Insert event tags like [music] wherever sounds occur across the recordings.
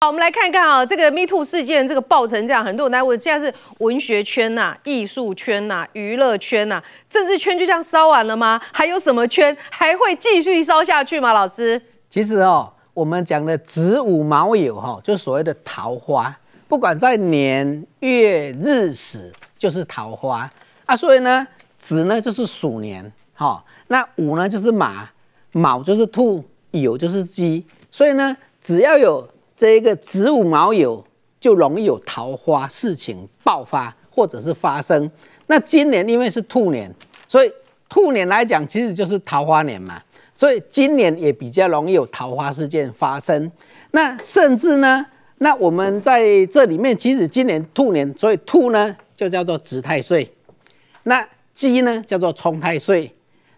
好，我们来看看啊，这个 Me Too 事件这个爆成这样，很多单问，现在是文学圈呐、艺术圈呐、娱乐圈呐、政治圈就这样烧完了吗？还有什么圈还会继续烧下去吗？老师，其实哦，我们讲的子午卯酉哈，就所谓的桃花，不管在年月日时，就是桃花啊。所以呢，子呢就是鼠年，哈，那午呢就是马，卯就是兔，酉就是鸡，所以呢，只要有这一个子午卯酉就容易有桃花事情爆发或者是发生。那今年因为是兔年，所以兔年来讲其实就是桃花年嘛，所以今年也比较容易有桃花事件发生。那甚至呢，那我们在这里面，其实今年兔年，所以兔呢就叫做子太岁，那鸡呢叫做冲太岁，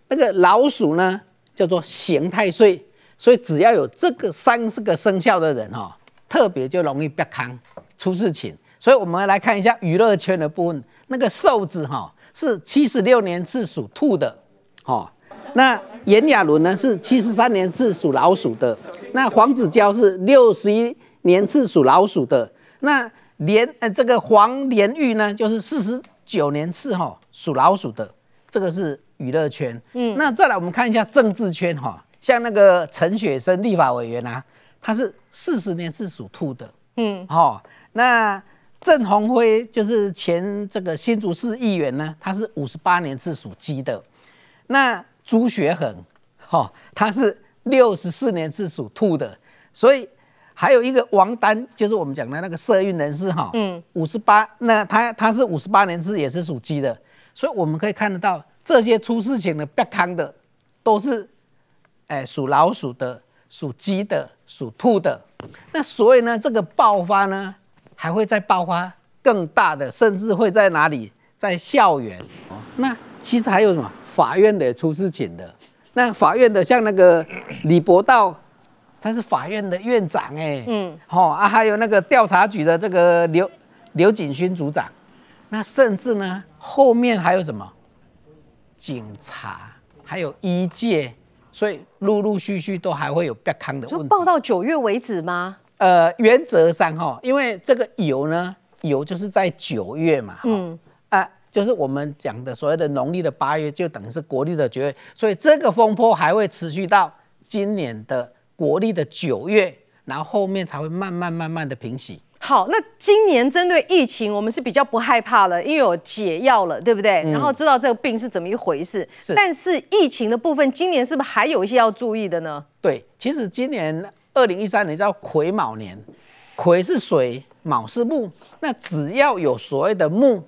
那个老鼠呢叫做刑太岁。所以只要有这个三四个生肖的人哈，特别就容易不坑出事情。所以我们来看一下娱乐圈的部分。那个瘦子哈是七十六年是属兔的，哈。那炎亚纶呢是七十三年是属老鼠的。那黄子佼是六十一年是属老鼠的。那连呃这个黄连玉呢就是四十九年是哈属老鼠的。这个是娱乐圈。嗯。那再来我们看一下政治圈哈。像那个陈雪生立法委员啊，他是四十年是属兔的，嗯，哈。那郑宏辉就是前这个新竹市议员呢，他是五十八年是属鸡的。那朱学恒，哈，他是六十四年是属兔的。所以还有一个王丹，就是我们讲的那个社运人士，哈，嗯，五十八，那他他是五十八年是也是属鸡的。所以我们可以看得到，这些出事情的不康的，都是。哎，属老鼠的，属鸡的，属兔的，那所以呢，这个爆发呢，还会再爆发更大的，甚至会在哪里？在校园哦。那其实还有什么？法院的出事情的，那法院的像那个李博道，他是法院的院长哎。嗯。哦啊，还有那个调查局的这个刘刘景勋组长，那甚至呢，后面还有什么？警察，还有医界。所以陆陆续续都还会有不康的问题，报到九月为止吗？呃，原则上哈，因为这个油呢，油就是在九月嘛，嗯，啊，就是我们讲的所谓的农历的八月，就等于是国历的九月，所以这个风波还会持续到今年的国历的九月，然后后面才会慢慢慢慢的平息。好，那今年针对疫情，我们是比较不害怕了，因为有解药了，对不对？然后知道这个病是怎么一回事。但是疫情的部分，今年是不是还有一些要注意的呢？对，其实今年二零一三年叫癸卯年，癸是水，卯是木。那只要有所谓的木。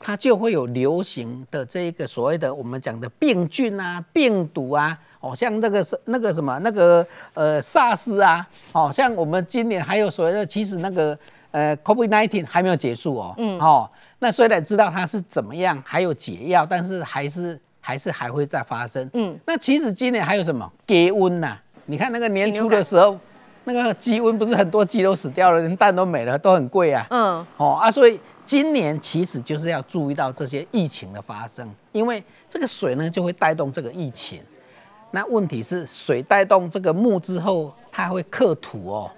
它就会有流行的这一个所谓的我们讲的病菌啊、病毒啊，哦，像那个是那个什么那个呃，SARS 啊，哦，像我们今年还有所谓的其实那个呃，Covid nineteen 还没有结束哦，嗯，哦，那虽然知道它是怎么样，还有解药，但是还是还是还会再发生，嗯，那其实今年还有什么鸡瘟呐？你看那个年初的时候，那个鸡瘟不是很多鸡都死掉了，连蛋都没了，都很贵啊，嗯，哦啊，所以。今年其实就是要注意到这些疫情的发生，因为这个水呢就会带动这个疫情。那问题是水带动这个木之后，它会克土哦。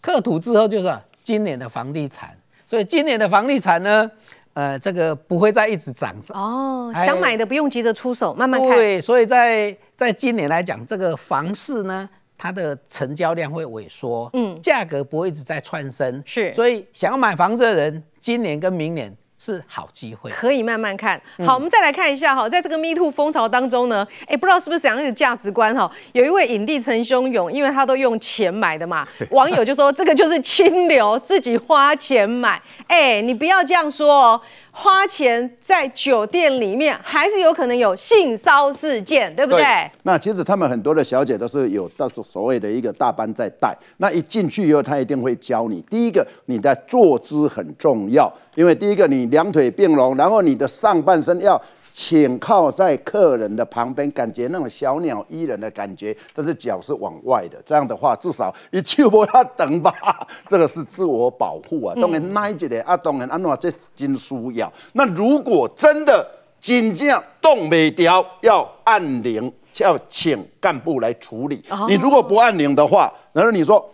克土之后就是今年的房地产，所以今年的房地产呢，呃，这个不会再一直涨哦，想买的不用急着出手，慢慢看。对，所以在在今年来讲，这个房市呢。它的成交量会萎缩，嗯，价格不会一直在窜升，是，所以想要买房子的人，今年跟明年是好机会，可以慢慢看好。我们再来看一下哈，在这个 Me Too 风潮当中呢，哎，不知道是不是同样的价值观哈，有一位影帝陈松勇，因为他都用钱买的嘛，[laughs] 网友就说这个就是清流，自己花钱买，哎，你不要这样说哦。花钱在酒店里面，还是有可能有性骚事件，对不对？那其实他们很多的小姐都是有到所谓的一个大班在带，那一进去以后，他一定会教你。第一个，你的坐姿很重要，因为第一个你两腿并拢，然后你的上半身要。请靠在客人的旁边，感觉那种小鸟依人的感觉，但是脚是往外的。这样的话，至少你起不要等吧。[laughs] 这个是自我保护啊。当然那一节的啊，当然啊，那这金输要。那如果真的仅仅动美雕要按铃，要请干部来处理。你如果不按铃的话，然后你说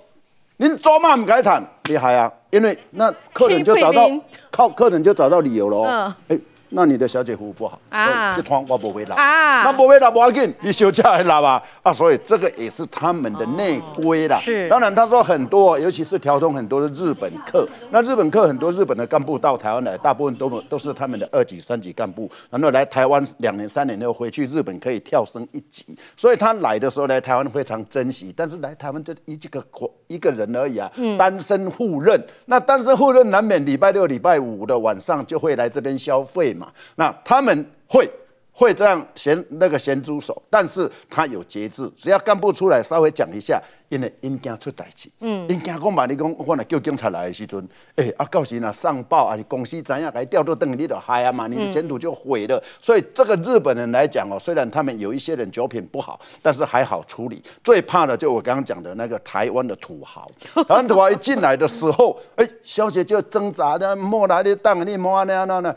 您做嘛唔该坦，厉害啊，因为那客人就找到靠客人就找到理由了嗯。哎。那你的小姐服务不好啊？一通我不会拉啊，那不会拉不要紧，你休假拉吧啊，所以这个也是他们的内规啦。是，当然他说很多，尤其是调通很多的日本客。那日本客很多，日本的干部到台湾来，大部分都都是他们的二级、三级干部，然后来台湾两年、三年又后回去日本可以跳升一级。所以他来的时候来台湾非常珍惜，但是来台湾这一这个国一个人而已啊，单身赴任，那单身赴任难免礼拜六、礼拜五的晚上就会来这边消费。那他们会会这样咸那个咸猪手，但是他有节制，只要干部出来稍微讲一下，因为因惊出代志，嗯，因惊讲嘛，你讲我来叫警察来的时阵，哎，啊，到时呢上报啊，你公司怎样，来调到等里头嗨啊嘛，你的前途就毁了。所以这个日本人来讲哦，虽然他们有一些人酒品不好，但是还好处理。最怕的就我刚刚讲的那个台湾的土豪，[laughs] 台湾土豪一进来的时候，哎，小姐就挣扎的摸哪里，当你莫摸哪样样。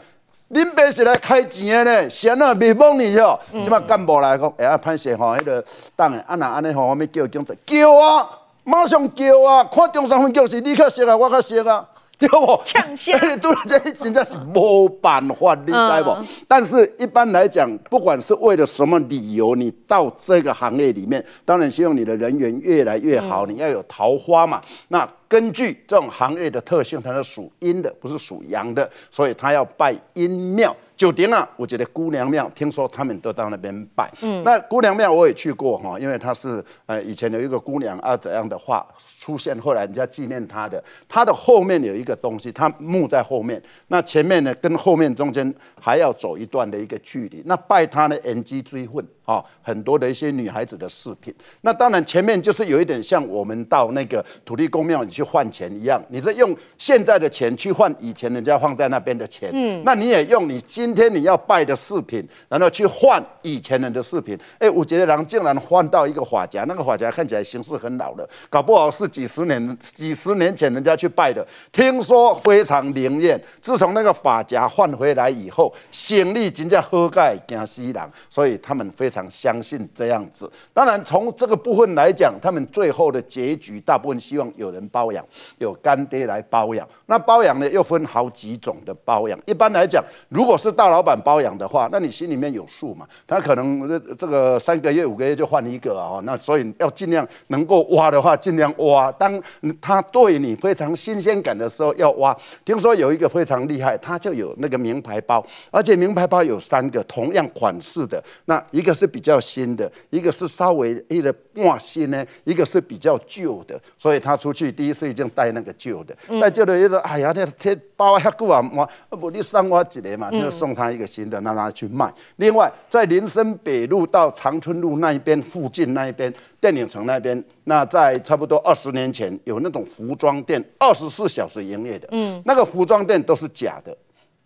恁爸是来开钱的呢，安怎未帮你哦。即马干部来讲，下下派去吼，迄个党诶，安那安尼吼，我咪叫警察，叫啊，马上叫啊，看中山分局是你较熟啊，我较熟啊。[laughs] 对不？都 [laughs] 是在人家是模办法，你知不？但是一般来讲，不管是为了什么理由，你到这个行业里面，当然希望你的人缘越来越好。你要有桃花嘛。那根据这种行业的特性，它是属阴的，不是属阳的，所以它要拜阴庙。九鼎啊，我觉得姑娘庙，听说他们都到那边拜。嗯，那姑娘庙我也去过哈，因为他是呃以前有一个姑娘啊，怎样的话出现，后来人家纪念她的。她的后面有一个东西，她墓在后面。那前面呢，跟后面中间还要走一段的一个距离。那拜她的 NG 追魂啊，很多的一些女孩子的饰品。那当然前面就是有一点像我们到那个土地公庙你去换钱一样，你在用现在的钱去换以前人家放在那边的钱。嗯，那你也用你。今天你要拜的饰品，然后去换以前人的饰品。哎，五节的郎竟然换到一个发夹，那个发夹看起来形式很老了，搞不好是几十年、几十年前人家去拜的。听说非常灵验，自从那个发夹换回来以后，行李人家喝盖惊西郎，所以他们非常相信这样子。当然，从这个部分来讲，他们最后的结局，大部分希望有人包养，有干爹来包养。那包养呢，又分好几种的包养。一般来讲，如果是大老板包养的话，那你心里面有数嘛？他可能这这个三个月、五个月就换一个啊，那所以要尽量能够挖的话，尽量挖。当他对你非常新鲜感的时候，要挖。听说有一个非常厉害，他就有那个名牌包，而且名牌包有三个同样款式的，那一个是比较新的，一个是稍微一个半新呢，一个是比较旧的。所以他出去第一次已经带那个旧的，带旧的以后，哎呀，那贴包还够啊嘛，不你上我起来嘛，就是。送他一个新的，让他去卖。另外，在林森北路到长春路那一边附近那一边，电影城那边，那在差不多二十年前有那种服装店，二十四小时营业的。嗯，那个服装店都是假的，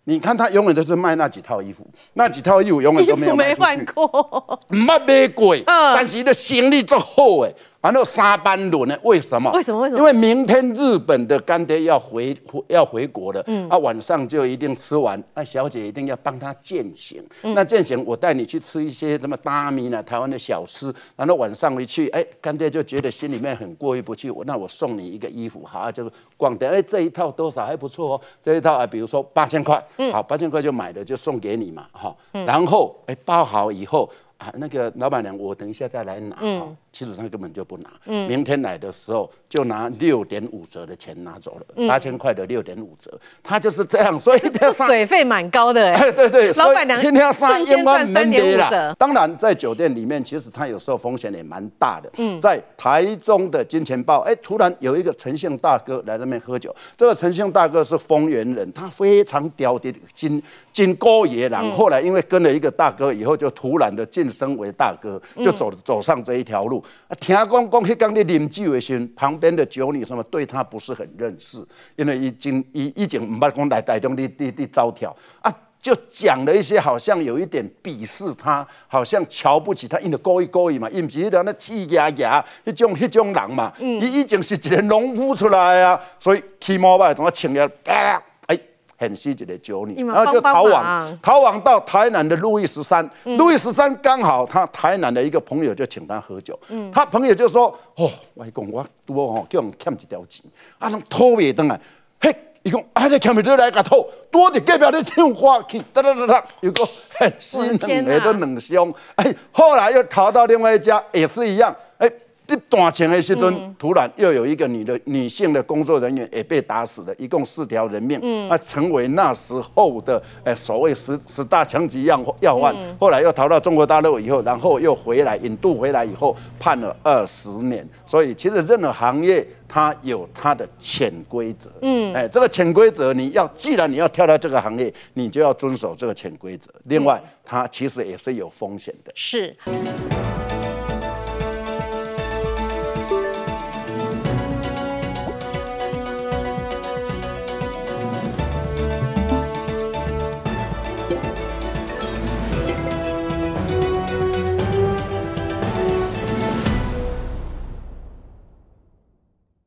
你看他永远都是卖那几套衣服，那几套衣服永远都没有卖出去。衣服没换过，没卖过，但是的心力做好诶。完了三班轮呢？为什么？为什么？为什么？因为明天日本的干爹要回要回国了，嗯，啊，晚上就一定吃完，那小姐一定要帮他践行。那践行，我带你去吃一些什么大米呢？台湾的小吃。然后晚上回去，哎，干爹就觉得心里面很过意不去。我那我送你一个衣服，好，就是逛的。哎，这一套多少还不错哦，这一套啊，比如说八千块，嗯，好，八千块就买了，就送给你嘛，哈。然后，哎，包好以后。啊，那个老板娘，我等一下再来拿。嗯。其实他根本就不拿。嗯。明天来的时候就拿六点五折的钱拿走了，八千块的六点五折，他就是这样。所以这水费蛮高的。哎。对对。老板娘天天要三，应三点五折。当然，在酒店里面，其实他有时候风险也蛮大的。嗯。在台中的金钱豹，哎，突然有一个陈姓大哥来那边喝酒。这个陈姓大哥是丰原人，他非常刁的金金勾野狼。后来因为跟了一个大哥以后，就突然的进。身为大哥，就走走上这一条路。啊，听讲讲迄刚咧啉酒的时候，旁边的酒女什么对他不是很认识，因为已经已已经唔捌讲来带动的的的招条啊，就讲了一些好像有一点鄙视他，好像瞧不起他，因为故一故一嘛，因唔是迄种那气业家、迄种迄种人嘛，嗯，伊已经是一个农夫出来啊，所以起码吧，同我穿个。很细致的酒，你然后就逃亡，逃亡到台南的路易十三，路易十三刚好他台南的一个朋友就请他喝酒，他朋友就说：，哦，外公，我多吼叫欠一条钱，啊侬偷未得啊，嘿，伊讲啊你欠未得来噶偷，多的计表你进花去，哒哒哒哒，有个很心疼的冷香，哎，后来又逃到另外一家，也是一样。一断情的时阵，突然又有一个女的女性的工作人员也被打死了，一共四条人命，那成为那时候的哎所谓十十大强级要要案。后来又逃到中国大陆以后，然后又回来引渡回来以后判了二十年。所以其实任何行业它有它的潜规则，嗯，哎，这个潜规则你要既然你要跳到这个行业，你就要遵守这个潜规则。另外，它其实也是有风险的。是。